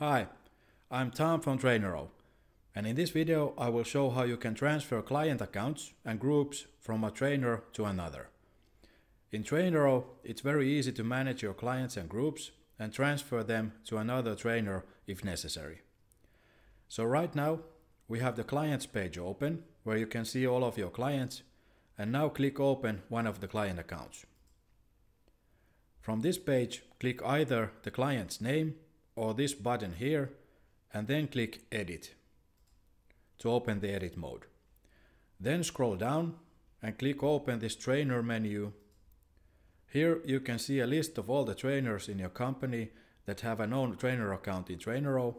Hi, I'm Tom from Trainero, and in this video I will show how you can transfer client accounts and groups from a trainer to another. In Trainero, it's very easy to manage your clients and groups and transfer them to another trainer if necessary. So right now, we have the clients page open where you can see all of your clients and now click open one of the client accounts. From this page, click either the client's name or this button here and then click edit to open the edit mode. Then scroll down and click open this trainer menu. Here you can see a list of all the trainers in your company that have an own trainer account in Trainero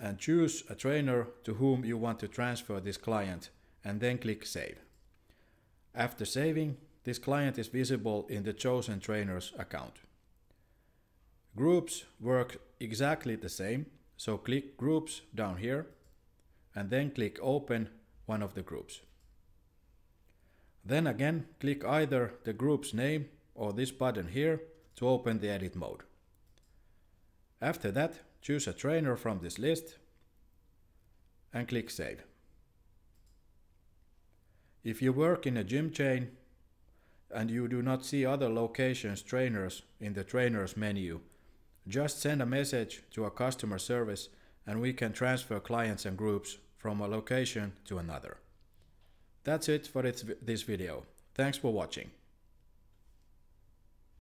and choose a trainer to whom you want to transfer this client and then click save. After saving, this client is visible in the chosen trainer's account. Groups work exactly the same. So click groups down here and then click open one of the groups. Then again, click either the group's name or this button here to open the edit mode. After that, choose a trainer from this list and click save. If you work in a gym chain and you do not see other locations trainers in the trainers menu, just send a message to our customer service and we can transfer clients and groups from a location to another. That's it for this video. Thanks for watching.